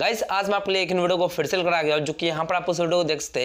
guys आज मैं आपके लिए एक वीडियो को फिर से लेकर आ गया जो कि यहाँ पर आप उस वीडियो को देख सकते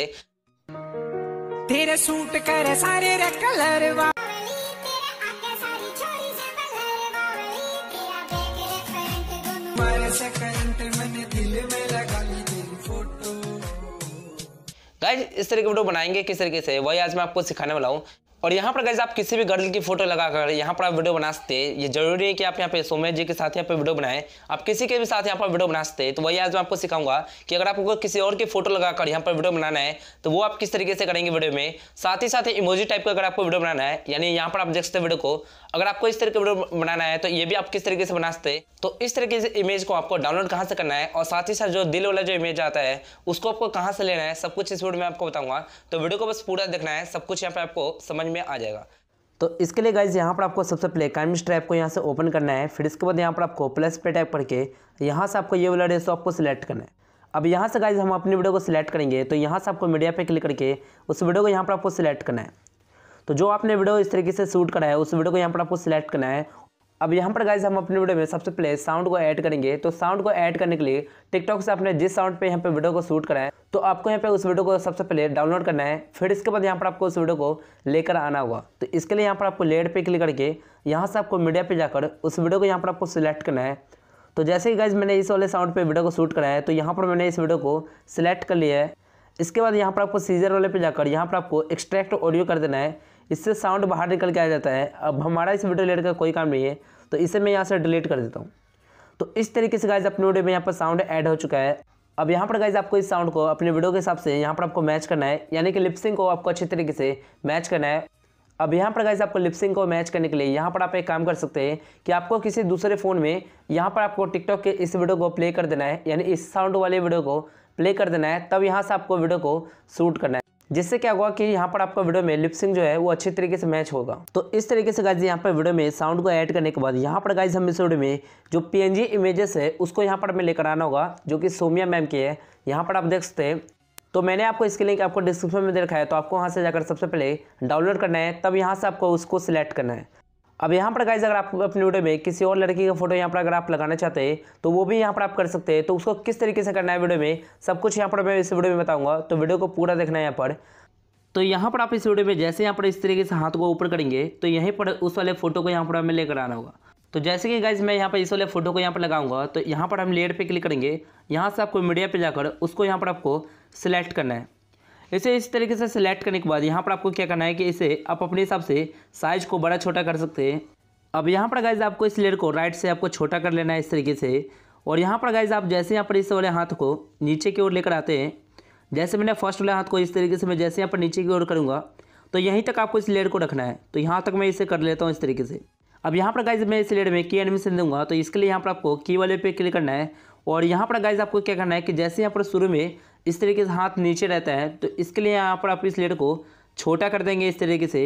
गाइस इस तरह की वीडियो बनाएंगे किस तरीके से वही आज मैं आपको सिखाने वाला हूँ और यहाँ पर गैस आप किसी भी गर्ल की फोटो लगाकर यहाँ पर आप वीडियो बना सकते हैं ये जरूरी है कि आप यहाँ पे सोमेश जी के साथ यहाँ पे वीडियो बनाएं आप किसी के भी साथ यहाँ पर वीडियो बना सकते हैं तो वही आज मैं आपको सिखाऊंगा कि अगर आपको किसी और की फोटो लगाकर यहाँ पर वीडियो बनाना है तो वो आप किस तरीके से करेंगे वीडियो में साथ ही साथ इमोजी टाइप का अगर आपको वीडियो बनाना है यानी यहाँ पर आप देख सकते हैं वीडियो को अगर आपको इस तरह के वीडियो बनाना है तो ये भी आप किस तरीके से बना सकते तो इस तरीके से इमेज को आपको डाउनलोड कहाँ से करना है और साथ ही साथ जो दिल वाला जो इमेज आता है उसको आपको कहाँ से लेना है सब कुछ इस वीडियो में आपको बताऊंगा तो वीडियो को बस पूरा देखना है सब कुछ यहाँ पर आपको समझ समझ में आ जाएगा तो इसके लिए गाइज यहाँ पर आपको सबसे पहले इकानमिक्स टैब को यहाँ से ओपन करना है फिर इसके बाद यहाँ पर आपको प्लस पे टैप करके यहाँ से आपको ये वाला रेसो आपको सिलेक्ट करना है अब यहाँ से गाइज हम अपनी वीडियो को सिलेक्ट करेंगे तो यहाँ से आपको मीडिया पे क्लिक करके उस वीडियो को यहाँ पर आपको सिलेक्ट करना है तो जो आपने वीडियो इस तरीके से शूट करा है उस वीडियो को यहाँ पर आपको सिलेक्ट करना है अब यहाँ पर गाइज हम अपने वीडियो में सबसे पहले साउंड को ऐड करेंगे तो साउंड को ऐड करने के लिए टिकटॉक से आपने जिस साउंड पे यहाँ पे वीडियो को शूट करा है तो आपको यहाँ पे उस वीडियो को सबसे पहले डाउनलोड करना है फिर इसके बाद यहाँ पर आपको उस वीडियो को लेकर आना होगा तो इसके लिए यहाँ पर आपको लेड पे क्लिक करके यहाँ से आपको मीडिया पर जाकर उस वीडियो को यहाँ पर आपको सिलेक्ट करना है तो जैसे ही गाइज मैंने इस वाले साउंड पर वीडियो को शूट कराया है तो यहाँ पर मैंने इस वीडियो को सिलेक्ट कर लिया है इसके बाद यहाँ पर आपको सीजर वाले पर जाकर यहाँ पर आपको एक्सट्रैक्ट ऑडियो कर देना है इससे साउंड बाहर निकल के आ जाता है अब हमारा इस वीडियो लेट का कोई काम नहीं है तो इसे मैं यहाँ से डिलीट कर देता हूँ तो इस तरीके से गाइज अपने वीडियो में यहाँ पर साउंड ऐड हो चुका है अब यहाँ पर गाइज आपको इस साउंड को अपने वीडियो के हिसाब से यहाँ पर आपको मैच करना है यानी कि लिपसिंग को आपको अच्छे तरीके से मैच करना है अब यहाँ पर गाइज आपको लिपसिंग को मैच करने के लिए यहाँ पर आप एक काम कर सकते हैं कि आपको किसी दूसरे फ़ोन में यहाँ पर आपको टिकटॉक के इस वीडियो को प्ले कर देना है यानी इस साउंड वाले वीडियो को प्ले कर देना है तब यहाँ से आपको वीडियो को शूट करना है जिससे क्या होगा कि यहाँ पर आपका वीडियो में लिपसिंग जो है वो अच्छे तरीके से मैच होगा तो इस तरीके से गाइज यहाँ पर वीडियो में साउंड को ऐड करने के बाद यहाँ पर गाइज हम इस वीडियो में जो पीएनजी इमेजेस है उसको यहाँ पर हमें लेकर आना होगा जो कि सोमिया मैम की है यहाँ पर आप देख सकते हैं तो मैंने आपको इसके लिंक आपको डिस्क्रिप्शन में दे रखा है तो आपको वहाँ से जाकर सबसे पहले डाउनलोड करना है तब यहाँ से आपको उसको सिलेक्ट करना है अब यहाँ पर गाइज अगर आप अपने वीडियो में किसी और लड़की का फोटो यहाँ पर अगर आप लगाना चाहते हैं तो वो भी यहाँ पर आप कर सकते हैं तो उसको किस तरीके से करना है वीडियो में सब कुछ यहाँ पर मैं इस वीडियो में बताऊँगा तो वीडियो को पूरा देखना है यहाँ पर तो यहाँ पर आप इस वीडियो में जैसे यहाँ पर इस तरीके से हाथ को ऊपर करेंगे तो यहीं पर उस वाले फोटो को यहाँ पर हमें लेकर आना होगा तो जैसे कि गाइज मैं यहाँ पर इस वाले फोटो को यहाँ पर लगाऊंगा तो यहाँ पर हम लेयर पे क्लिक करेंगे यहाँ से आपको मीडिया पे जाकर उसको यहाँ पर आपको सिलेक्ट करना है इसे इस तरीके से सिलेक्ट करने के बाद यहाँ पर आपको क्या करना है कि इसे आप अपने हिसाब से साइज को बड़ा छोटा कर सकते हैं अब यहाँ पर गाइज आपको इस लेयर को राइट से आपको छोटा कर लेना है इस तरीके से और यहाँ पर गाइज आप जैसे यहाँ पर इस वाले हाथ को नीचे की ओर लेकर आते हैं जैसे मैंने फर्स्ट वाले हाथ को इस तरीके से मैं जैसे यहाँ पर नीचे की ओर करूँगा तो यहीं तक आपको इस लेयर को रखना है तो यहाँ तक मैं इसे कर लेता हूँ इस तरीके से अब यहाँ पर गाइज मैं इस लेयर में की एडमिशन दूंगा तो इसके लिए यहाँ पर आपको की वाले पे क्लिक करना है और यहाँ पर गाइज आपको क्या करना है कि जैसे यहाँ पर शुरू में इस तरीके से हाथ नीचे रहता है तो इसके लिए यहाँ पर आप इस लेड को छोटा कर देंगे इस तरीके से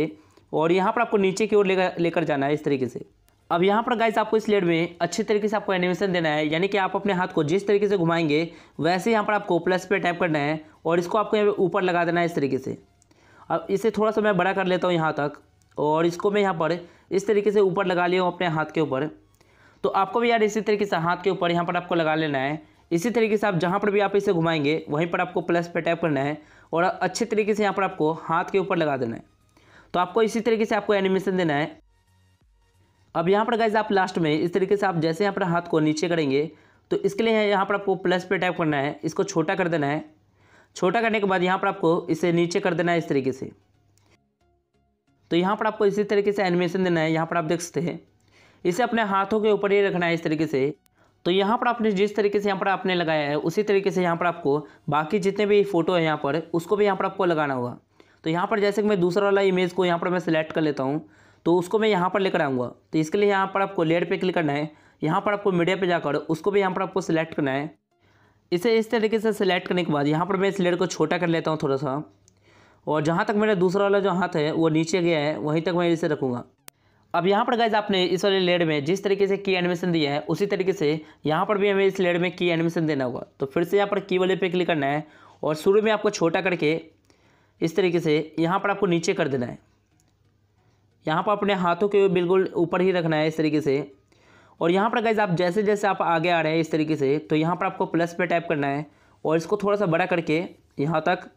और यहाँ पर आपको नीचे की ओर लेकर लेकर जाना है इस तरीके से अब यहाँ पर गाइस आपको इस लेड में अच्छे तरीके से आपको एनिमेशन देना है यानी कि आप अपने हाथ को जिस तरीके से घुमाएंगे वैसे यहाँ पर आपको प्लस पे टाइप करना है और इसको आपको यहाँ पर ऊपर लगा देना है इस तरीके से अब इसे थोड़ा सा मैं बड़ा कर लेता हूँ यहाँ तक और इसको मैं यहाँ पर इस तरीके से ऊपर लगा लिया हूँ अपने हाथ के ऊपर तो आपको भी यार इसी तरीके से हाथ के ऊपर यहाँ पर आपको लगा लेना है इसी तरीके से आप जहाँ पर भी आप इसे घुमाएंगे वहीं पर आपको प्लस पे टैप करना है और अच्छे तरीके से यहाँ पर आपको हाथ के ऊपर लगा देना है तो आपको इसी तरीके से आपको एनिमेशन देना है अब यहाँ पर गाइज आप लास्ट में इस तरीके से आप जैसे यहाँ पर हाथ को नीचे करेंगे तो इसके लिए यहाँ पर आपको प्लस पे टैप करना है इसको छोटा कर देना है छोटा करने के बाद यहाँ पर आपको इसे नीचे कर देना है इस तरीके से तो यहाँ पर आपको इसी तरीके से एनिमेशन देना है यहाँ पर आप देख सकते हैं इसे अपने हाथों के ऊपर ही रखना है इस तरीके से तो यहाँ पर आपने जिस तरीके से यहाँ पर आपने लगाया है उसी तरीके से यहाँ पर आपको बाकी जितने भी फ़ोटो है यहाँ पर उसको भी यहाँ पर आपको लगाना होगा तो यहाँ पर जैसे कि मैं दूसरा वाला इमेज को यहाँ पर मैं सिलेक्ट कर लेता हूँ तो उसको मैं यहाँ पर लेकर आऊँगा तो इसके लिए यहाँ पर आपको लेयर पे क्लिक करना है यहाँ पर आपको मीडिया पे जाकर उसको भी यहाँ पर आपको सिलेक्ट करना है इसे इस तरीके से सिलेक्ट करने के बाद यहाँ पर मैं इस लेयर को छोटा कर लेता हूँ थोड़ा सा और जहाँ तक मेरा दूसरा वाला जो हाथ है वो नीचे गया है वहीं तक मैं इसे रखूँगा अब यहाँ पर गाइज आपने इस वाले लेड में जिस तरीके से की एडमिशन दिया है उसी तरीके से यहाँ पर भी हमें इस लेड में की एडमिशन देना होगा तो फिर से यहाँ पर की वाले पे क्लिक करना है और शुरू में आपको छोटा करके इस तरीके से यहाँ पर आपको नीचे कर देना है यहाँ पर अपने हाथों के बिल्कुल ऊपर ही रखना है इस तरीके से और यहाँ पर गाइज आप जैसे जैसे आप आगे आ रहे हैं इस तरीके से तो यहाँ पर आपको प्लस पे टाइप करना है और इसको थोड़ा सा बड़ा करके यहाँ तक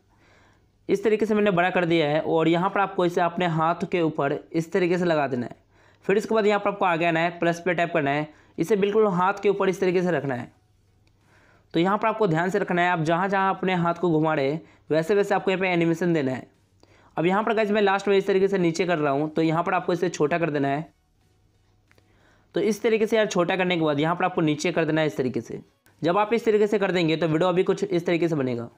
इस तरीके से मैंने बड़ा कर दिया है और यहाँ पर आपको इसे अपने हाथ के ऊपर इस तरीके से लगा देना है फिर इसके बाद यहाँ पर आपको आगे आना है प्लस पे टाइप करना है इसे बिल्कुल हाथ के ऊपर इस तरीके से रखना है तो यहाँ पर आपको ध्यान से रखना है आप जहाँ जहाँ अपने हाथ को घुमा रहे वैसे वैसे आपको यहाँ पे एनिमेशन देना है अब यहाँ पर गज मैं लास्ट में इस तरीके से नीचे कर रहा हूँ तो यहाँ पर आपको इसे छोटा कर देना है तो इस तरीके से यार छोटा करने के बाद यहाँ पर आपको नीचे कर देना है इस तरीके से जब आप इस तरीके से कर देंगे तो वीडियो अभी कुछ इस तरीके से बनेगा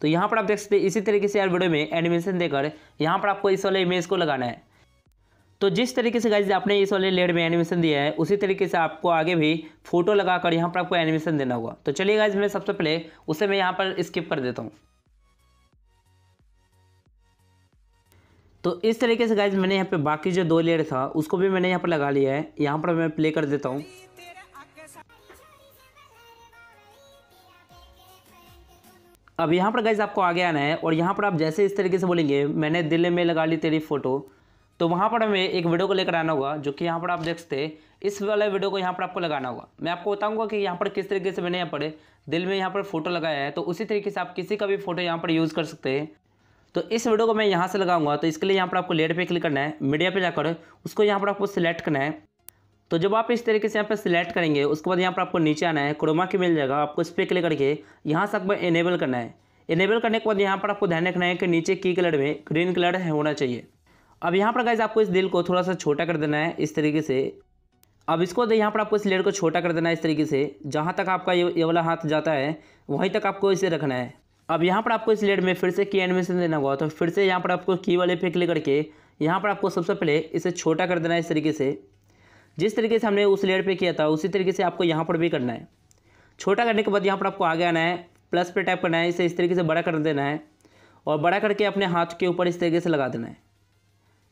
तो यहाँ पर आप देख सकते हैं इसी तरीके से यार वीडियो में एनिमेशन देकर यहाँ पर आपको इस वाले इमेज को लगाना है तो जिस तरीके से गाइज आपने इस वाले लेड में एनिमेशन दिया है उसी तरीके से आपको आगे भी फोटो लगाकर यहाँ पर आपको एनिमेशन देना होगा तो चलिए गाइज मैं सबसे पहले उसे मैं यहाँ पर स्किप कर देता हूँ तो इस तरीके से गाइज मैंने यहाँ पे बाकी जो दो लेयर था उसको भी मैंने यहाँ पर लगा लिया है यहाँ पर मैं प्ले कर देता हूँ अब यहाँ पर गाइज आपको आगे आना है और यहाँ पर आप जैसे इस तरीके से बोलेंगे मैंने दिल में लगा ली तेरी फ़ोटो तो वहाँ पर हमें एक वीडियो को लेकर आना होगा जो कि यहाँ पर आप देख सकते इस वाले वीडियो को यहाँ पर आपको लगाना होगा मैं आपको बताऊँगा कि यहाँ पर किस तरीके से मैंने यहाँ पर दिल में यहाँ पर फोटो लगाया है तो उसी तरीके से आप किसी का भी फोटो यहाँ पर यूज़ कर सकते हैं तो इस वीडियो को मैं यहाँ से लगाऊंगा तो इसके लिए यहाँ पर आपको लेट पे क्लिक करना है मीडिया पे जाकर उसको यहाँ पर आपको सिलेक्ट करना है तो जब आप इस तरीके से यहाँ पे सिलेक्ट करेंगे उसके बाद यहाँ पर आपको नीचे आना है क्रोमा की मिल जाएगा आपको इस पर क्लिक करके यहाँ से आपको इनेबल करना है इनेबल करने के बाद यहाँ पर आपको ध्यान रखना है कि नीचे की कलर में ग्रीन कलर होना चाहिए अब यहाँ पर गाइज आपको इस दिल को थोड़ा सा छोटा कर देना है इस तरीके से अब इसको यहाँ पर आपको इस लेयर को छोटा कर देना है इस तरीके से जहाँ तक आपका ये ये वाला हाथ जाता है वहीं तक आपको इसे रखना है अब यहाँ पर आपको इस लेयर में फिर से की एडमिशन देना हुआ तो फिर से यहाँ पर आपको की वाले पे क्लिक करके यहाँ पर आपको सबसे पहले इसे छोटा कर देना है इस तरीके से जिस तरीके से हमने उस लेयर पे किया था उसी तरीके से आपको यहाँ पर भी करना है छोटा करने के बाद यहाँ पर आपको आगे आना है प्लस पे टाइप करना है इसे इस तरीके से बड़ा कर देना है और बड़ा करके अपने हाथ के ऊपर इस तरीके से लगा देना है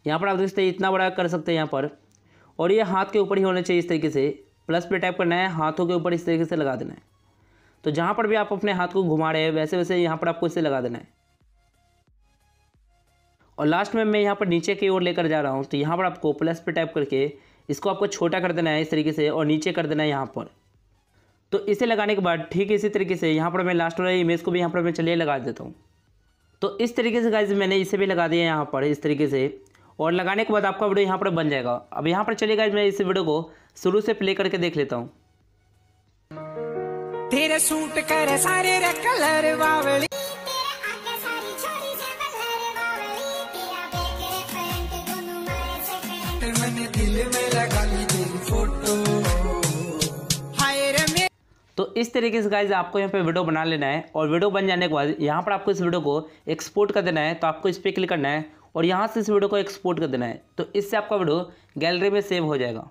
यहाँ पर आप देख सकते हैं इतना बड़ा कर सकते हैं यहाँ पर और ये हाथ के ऊपर ही होना चाहिए इस तरीके से प्लस पे टाइप करना है हाथों के ऊपर इस तरीके से लगा देना है तो जहाँ पर भी आप अपने हाथ को घुमा रहे हैं वैसे वैसे यहाँ पर आपको इसे लगा देना है और लास्ट में मैं यहाँ पर नीचे की ओर लेकर जा रहा हूँ तो यहाँ पर आपको प्लस पे टाइप करके इसको आपको छोटा कर देना है इस तरीके से और नीचे कर देना है यहाँ पर तो इसे लगाने के बाद ठीक इसी तरीके से यहाँ पर मैं लास्ट वाला इमेज को भी यहाँ पर मैं चलिए लगा देता हूँ तो इस तरीके से गाइज मैंने इसे भी लगा दिया यहाँ पर इस तरीके से और लगाने के बाद आपका वीडियो यहाँ पर बन जाएगा अब यहाँ पर चलिए गाइज मैं इस वीडियो को शुरू से प्ले करके देख लेता हूँ तेरे सूट कर सारे रे कलर वावली तो इस तरीके से गाइज आपको यहाँ पे वीडियो बना लेना है और वीडियो बन जाने के बाद यहाँ पर आपको इस वीडियो को एक्सपोर्ट कर देना है तो आपको इस पर क्लिक करना है और यहाँ से इस वीडियो को एक्सपोर्ट कर देना है तो इससे आपका वीडियो गैलरी में सेव हो जाएगा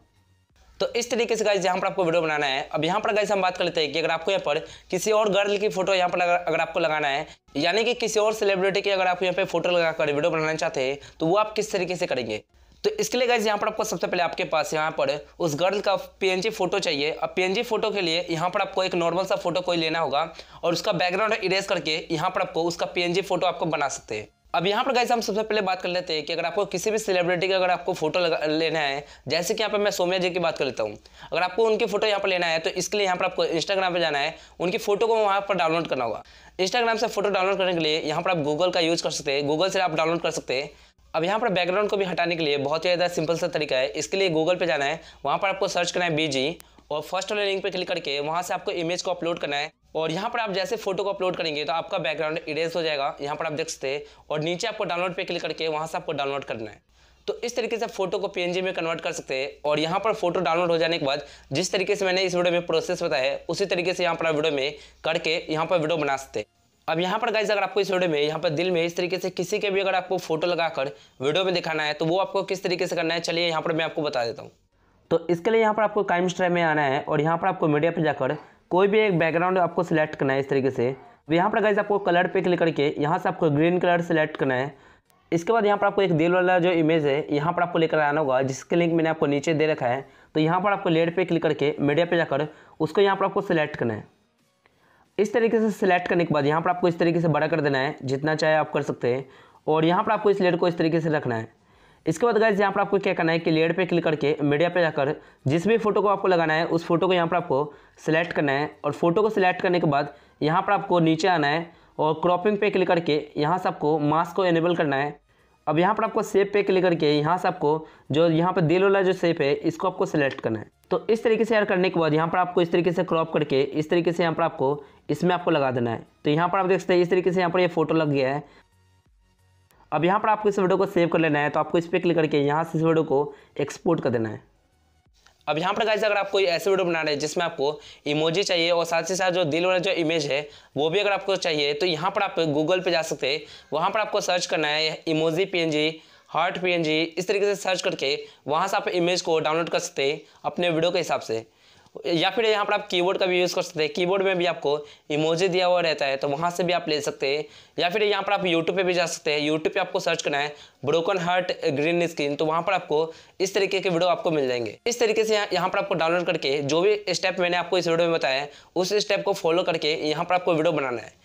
तो इस तरीके से गाइज यहाँ पर आपको वीडियो बनाना है अब यहाँ पर गाइज हम बात कर लेते हैं कि अगर आपको यहाँ पर किसी और गर्ल की फोटो यहाँ पर अगर आपको लगाना है यानी कि किसी और सेलिब्रिटी की अगर आप यहाँ पे फोटो लगाकर वीडियो बनाना चाहते हैं तो वो आप किस तरीके से करेंगे तो इसके लिए गाइज यहाँ पर आपको सबसे पहले आपके पास यहाँ पर उस गर्ल का पीएनजी फोटो चाहिए अब पीएनजी फोटो के लिए यहाँ पर आपको एक नॉर्मल सा फोटो कोई लेना होगा और उसका बैकग्राउंड इरेज करके यहाँ पर आपको उसका पीएनजी फोटो आपको बना सकते हैं अब यहाँ पर गाइज हम सबसे पहले बात कर लेते हैं कि अगर आपको किसी भी सेलिब्रिटी का अगर आपको फोटो लेना है जैसे कि यहाँ पर मैं सोमिया जी की बात कर लेता हूँ अगर आपको उनकी फोटो यहाँ पर लेना है तो इसके लिए यहाँ पर आपको इंस्टाग्राम पर जाना है उनकी फोटो को वहाँ पर डाउनलोड करना होगा इंस्टाग्राम से फोटो डाउनलोड करने के लिए यहाँ पर आप गूगल का यूज कर सकते हैं गूगल से आप डाउनलोड कर सकते हैं अब यहाँ पर बैकग्राउंड को भी हटाने के लिए बहुत ही ज़्यादा सिंपल सा तरीका है इसके लिए गूगल पे जाना है वहाँ पर आपको सर्च करना है बीजी और फर्स्ट वाले लिंक पे क्लिक करके वहाँ से आपको इमेज को अपलोड करना है और यहाँ पर आप जैसे फोटो को अपलोड करेंगे तो आपका बैकग्राउंड इरेज हो जाएगा यहाँ पर आप देख सकते हैं और नीचे आपको डाउनलोड पर क्लिक करके वहाँ से आपको डाउनलोड करना है तो इस तरीके से फोटो को पी में कन्वर्ट कर सकते हैं और यहाँ पर फोटो डाउनलोड हो जाने के बाद जिस तरीके से मैंने इस वीडियो में प्रोसेस बताया है उसी तरीके से यहाँ पर आप वीडियो में करके यहाँ पर वीडियो बना सकते हैं अब यहाँ पर गाइज अगर आपको इस वीडियो में यहाँ पर दिल में इस तरीके से किसी के भी अगर आपको फोटो लगाकर वीडियो में दिखाना है तो वो आपको किस तरीके से करना है चलिए यहाँ पर मैं आपको बता देता हूँ तो इसके लिए यहाँ पर आपको काइम स्ट्राइव में आना है और यहाँ पर आपको मीडिया पर जाकर कोई भी एक बैकग्राउंड आपको सिलेक्ट करना है इस तरीके से यहाँ पर गाइज आपको कलर पे क्लिक करके यहाँ से आपको ग्रीन कलर सेलेक्ट करना है इसके बाद यहाँ पर आपको एक दिल वाला जो इमेज है यहाँ पर आपको लेकर आना होगा जिसके लिंक मैंने आपको नीचे दे रखा है तो यहाँ पर आपको लेड पे क्लिक करके मीडिया पर जाकर उसको यहाँ पर आपको सिलेक्ट करना है इस तरीके से सिलेक्ट करने के बाद यहाँ पर आपको इस तरीके से बड़ा कर देना है जितना चाहे आप कर सकते हैं और यहाँ पर आपको इस लेयर को इस तरीके से रखना है इसके बाद गाइज यहाँ पर आपको क्या करना है कि लेयर पे क्लिक करके मीडिया पे जाकर जिस भी फोटो को आपको लगाना है उस फोटो को यहाँ पर आपको सिलेक्ट करना है और फोटो को सिलेक्ट करने के बाद यहाँ पर आपको नीचे आना है और क्रॉपिंग पे क्लिक करके यहाँ से आपको मास्क को इनेबल करना है अब यहाँ पर आपको सेप पे क्लिक करके यहाँ से आपको जो यहाँ पर दिल वाला जो सेप है इसको आपको सेलेक्ट करना है तो इस तरीके से यार करने के बाद यहाँ पर आपको इस तरीके से क्रॉप करके इस तरीके से यहाँ पर आपको इसमें आपको लगा देना है तो यहाँ पर आप देख सकते हैं इस तरीके से यहाँ पर ये फोटो लग गया है अब यहाँ पर आपको इस वीडियो को सेव कर लेना है तो आपको इस पर क्लिक करके यहाँ से इस वीडियो को एक्सपोर्ट कर देना है अब यहाँ पर गाइस अगर आप कोई ऐसे वीडियो बना रहे हैं जिसमें आपको इमोजी चाहिए और साथ ही साथ जो दिल वाला जो इमेज है वो भी अगर आपको चाहिए तो यहाँ पर आप गूगल पे जा सकते हैं वहाँ पर आपको सर्च करना है इमोजी पीएनजी हार्ट पीएनजी इस तरीके से सर्च करके वहाँ से आप इमेज को डाउनलोड कर सकते हैं अपने वीडियो के हिसाब से या फिर यहाँ पर आप कीबोर्ड का भी यूज़ कर सकते हैं कीबोर्ड में भी आपको इमोजी दिया हुआ रहता है तो वहाँ से भी आप ले सकते हैं या फिर यहाँ पर आप यूट्यूब पे भी जा सकते हैं यूट्यूब पे आपको सर्च करना है ब्रोकन हार्ट ग्रीन स्क्रीन तो वहाँ पर आपको इस तरीके के वीडियो आपको मिल जाएंगे इस तरीके से यहाँ पर आपको डाउनलोड करके जो भी स्टेप मैंने आपको इस वीडियो में बताया है उस स्टेप को फॉलो करके यहाँ पर आपको वीडियो बनाना है